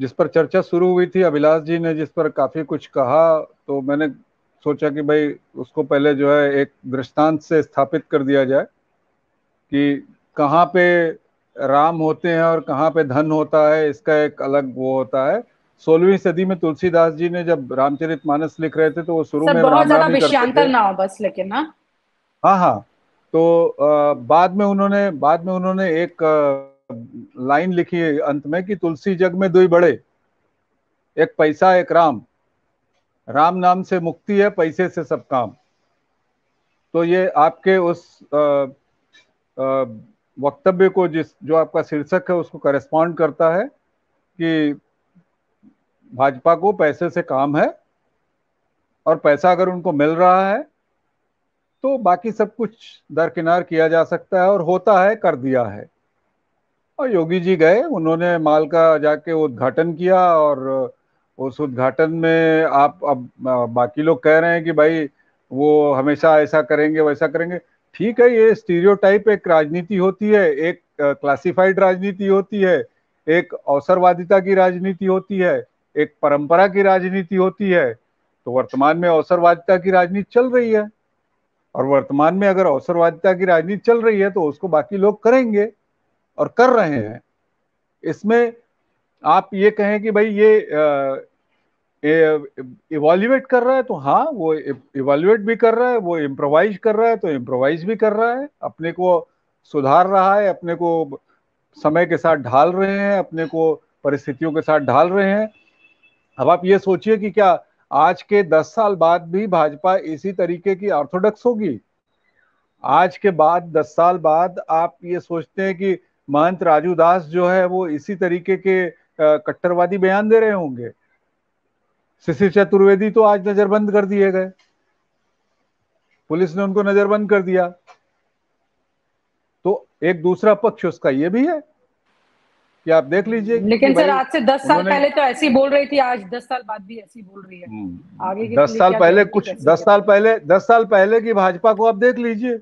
जिस पर चर्चा शुरू हुई थी अभिलाष जी ने जिस पर काफी कुछ कहा तो मैंने सोचा कि भाई उसको पहले जो है एक दृष्टांत से स्थापित कर दिया जाए कि कहाँ पे राम होते हैं और कहाँ पे धन होता है इसका एक अलग वो होता है सोलहवीं सदी में तुलसीदास जी ने जब रामचरित मानस लिख रहे थे तो वो शुरू में बहुत ज्यादा ना हो बस लेकिन हाँ हाँ तो आ, बाद में उन्होंने बाद में उन्होंने एक आ, लाइन लिखी है अंत में कि तुलसी जग में दुई बड़े एक पैसा एक राम राम नाम से मुक्ति है पैसे से सब काम तो ये आपके उस वक्तव्य को जिस जो आपका शीर्षक है उसको करेस्पॉन्ड करता है कि भाजपा को पैसे से काम है और पैसा अगर उनको मिल रहा है तो बाकी सब कुछ दरकिनार किया जा सकता है और होता है कर दिया है और योगी जी गए उन्होंने माल का जाके उद्घाटन किया और उस उद्घाटन में आप अब बाकी लोग कह रहे हैं कि भाई वो हमेशा ऐसा करेंगे वैसा करेंगे ठीक है ये स्टीरियोटाइप एक राजनीति होती है एक क्लासिफाइड राजनीति होती है एक अवसरवादिता की राजनीति होती है एक परंपरा की राजनीति होती है तो वर्तमान में अवसरवादिता की राजनीति चल रही है और वर्तमान में अगर अवसरवादिता की राजनीति चल रही है तो उसको बाकी लोग करेंगे और कर रहे हैं इसमें आप ये कहें कि भाई ये इवॉल्यूएट कर रहा है तो हाँ वो इवॉल्यूएट भी कर रहा है वो इम्प्रोवाइज कर रहा है तो इम्प्रोवाइज भी कर रहा है अपने को सुधार रहा है अपने को समय के साथ ढाल रहे हैं अपने को परिस्थितियों के साथ ढाल रहे हैं अब आप ये सोचिए कि क्या आज के दस साल बाद भी भाजपा इसी तरीके की ऑर्थोडॉक्स होगी आज के बाद दस साल बाद आप ये सोचते हैं कि महंत राजू दास जो है वो इसी तरीके के कट्टरवादी बयान दे रहे होंगे शिशिर चतुर्वेदी तो आज नजरबंद कर दिए गए पुलिस ने उनको नजरबंद कर दिया तो एक दूसरा पक्ष उसका ये भी है कि आप देख लीजिए लेकिन सर आज से दस साल पहले तो ऐसी बोल रही थी आज दस साल बाद भी ऐसी बोल रही है हम्म। आगे की दस तो साल पहले कुछ दस साल पहले दस साल पहले की भाजपा को आप देख लीजिए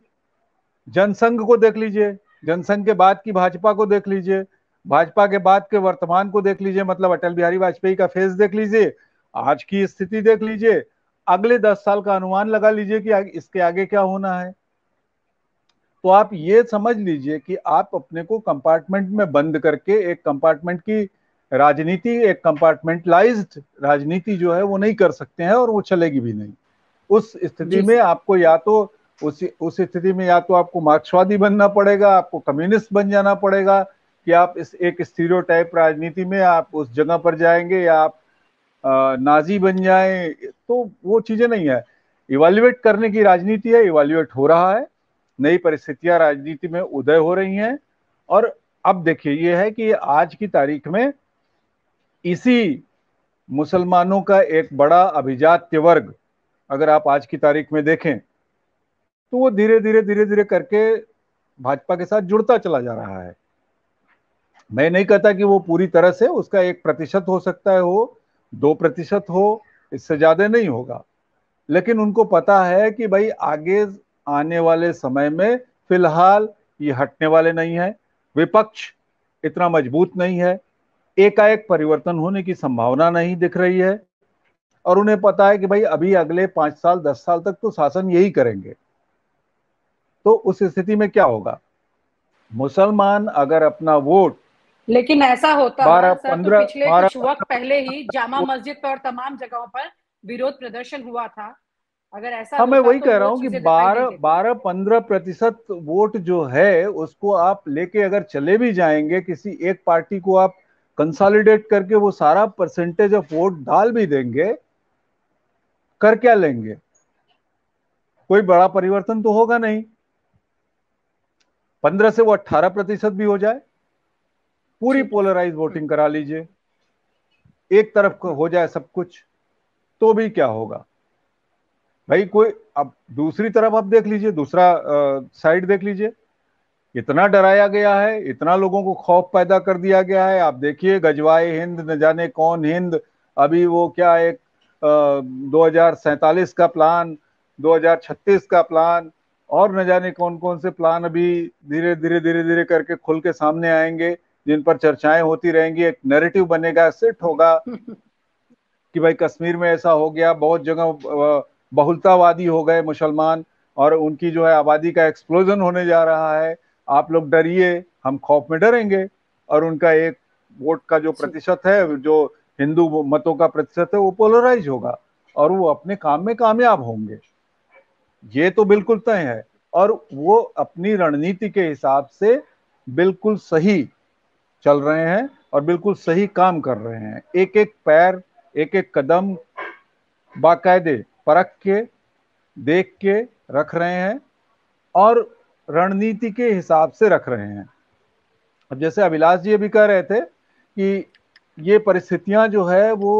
जनसंघ को देख लीजिए जनसंघ के बाद की भाजपा को देख लीजिए भाजपा के बाद के वर्तमान को देख लीजिए मतलब अटल बिहारी वाजपेयी का फेस देख लीजिए आज की स्थिति देख लीजिए अगले दस साल का अनुमान लगा लीजिए कि इसके आगे क्या होना है तो आप ये समझ लीजिए कि आप अपने को कंपार्टमेंट में बंद करके एक कंपार्टमेंट की राजनीति एक कंपार्टमेंटलाइज्ड राजनीति जो है वो नहीं कर सकते हैं और वो चलेगी भी नहीं उस स्थिति में आपको या तो उसी उस स्थिति में या तो आपको मार्क्सवादी बनना पड़ेगा आपको कम्युनिस्ट बन जाना पड़ेगा कि आप इस एक स्टीरियोटाइप राजनीति में आप उस जगह पर जाएंगे या आप नाजी बन जाए तो वो चीज़ें नहीं है इवेल्युएट करने की राजनीति है इवेल्युएट हो रहा है नई परिस्थितियां राजनीति में उदय हो रही हैं और अब देखिए ये है कि आज की तारीख में इसी मुसलमानों का एक बड़ा अभिजात्य वर्ग अगर आप आज की तारीख में देखें तो वो धीरे धीरे धीरे धीरे करके भाजपा के साथ जुड़ता चला जा रहा है मैं नहीं कहता कि वो पूरी तरह से उसका एक प्रतिशत हो सकता है हो दो प्रतिशत हो इससे ज्यादा नहीं होगा लेकिन उनको पता है कि भाई आगे आने वाले समय में फिलहाल ये हटने वाले नहीं है विपक्ष इतना मजबूत नहीं है एकाएक परिवर्तन होने की संभावना नहीं दिख रही है और उन्हें पता है कि भाई अभी अगले पांच साल दस साल तक तो शासन यही करेंगे तो उस स्थिति में क्या होगा मुसलमान अगर अपना वोट लेकिन ऐसा होता बारह तो पंद्रह तो कुछ वक्त पहले ही जामा मस्जिद पर और तमाम जगहों पर विरोध प्रदर्शन हुआ था अगर ऐसा हाँ मैं वही तो कह रहा हूँ कि बारह बारह पंद्रह प्रतिशत वोट जो है उसको आप लेके अगर चले भी जाएंगे किसी एक पार्टी को आप कंसोलिडेट करके वो सारा परसेंटेज ऑफ वोट डाल भी देंगे कर क्या लेंगे कोई बड़ा परिवर्तन तो होगा नहीं पंद्रह से वो अट्ठारह प्रतिशत भी हो जाए पूरी पोलराइज वोटिंग करा लीजिए एक तरफ हो जाए सब कुछ तो भी क्या होगा भाई कोई अब दूसरी तरफ आप देख लीजिए दूसरा साइड देख लीजिए इतना डराया गया है इतना लोगों को खौफ पैदा कर दिया गया है आप देखिए गजवाए हिंद न जाने कौन हिंद अभी वो क्या एक दो का प्लान 2036 का प्लान और न जाने कौन कौन से प्लान अभी धीरे धीरे धीरे धीरे करके खुल के सामने आएंगे जिन पर चर्चाएं होती रहेंगी एक नैरेटिव बनेगा सेट होगा कि भाई कश्मीर में ऐसा हो गया बहुत जगह बहुलतावादी हो गए मुसलमान और उनकी जो है आबादी का एक्सप्लोजन होने जा रहा है आप लोग डरिए हम खौफ में डरेंगे और उनका एक वोट का जो प्रतिशत है जो हिंदू मतों का प्रतिशत है वो पोलराइज होगा और वो अपने काम में कामयाब होंगे ये तो बिल्कुल तय है और वो अपनी रणनीति के हिसाब से बिल्कुल सही चल रहे हैं और बिल्कुल सही काम कर रहे हैं एक एक पैर एक एक कदम बाकायदे परख के देख के रख रहे हैं और रणनीति के हिसाब से रख रहे हैं अब जैसे अभिलाष जी भी कह रहे थे कि ये परिस्थितियां जो है वो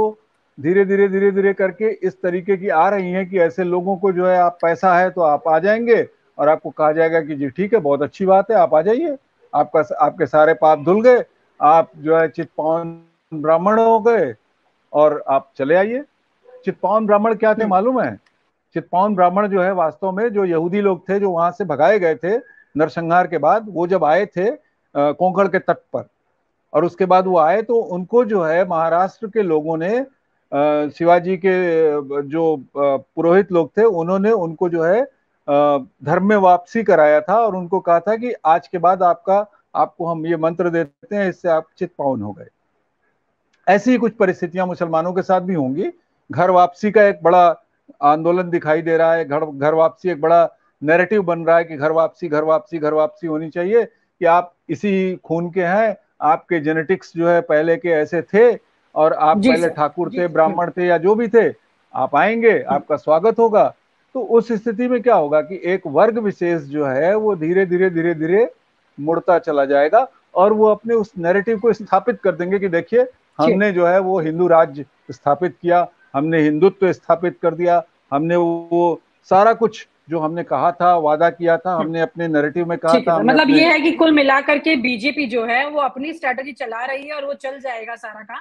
धीरे धीरे धीरे धीरे करके इस तरीके की आ रही है कि ऐसे लोगों को जो है आप पैसा है तो आप आ जाएंगे और आपको कहा जाएगा कि जी ठीक है बहुत अच्छी बात है आप आ जाइए आपका आपके सारे पाप धुल गए आप जो है चित्पावन ब्राह्मण हो गए और आप चले आइए चित्पावन ब्राह्मण क्या थे मालूम है चित्पावन ब्राह्मण जो है वास्तव में जो यहूदी लोग थे जो वहां से भगाए गए थे नरसंहार के बाद वो जब आए थे कोंकण के तट पर और उसके बाद वो आए तो उनको जो है महाराष्ट्र के लोगों ने शिवाजी के जो पुरोहित लोग थे उन्होंने उनको जो है धर्म में वापसी कराया था और उनको कहा था कि आज के बाद आपका आपको हम ये मंत्र देते हैं इससे आप चित पावन हो गए ऐसी कुछ परिस्थितियां मुसलमानों के साथ भी होंगी घर वापसी का एक बड़ा आंदोलन दिखाई दे रहा है घर घर वापसी एक बड़ा नैरेटिव बन रहा है कि घर वापसी घर वापसी घर वापसी होनी चाहिए कि आप इसी खून के हैं आपके जेनेटिक्स जो है पहले के ऐसे थे और आप पहले ठाकुर थे ब्राह्मण थे या जो भी थे आप आएंगे आपका स्वागत होगा तो उस स्थिति में क्या होगा कि एक वर्ग विशेष जो है वो धीरे धीरे धीरे धीरे मुड़ता चला जाएगा और वो अपने उस नैरेटिव को स्थापित कर देंगे कि देखिए हमने जो है वो हिंदू राज्य स्थापित किया हमने हिंदुत्व स्थापित कर दिया हमने वो सारा कुछ जो हमने कहा था वादा किया था हमने अपने नैरेटिव में कहा था मतलब ये है कि कुल मिलाकर के बीजेपी जो है वो अपनी स्ट्रेटजी चला रही है और वो चल जाएगा सारा काम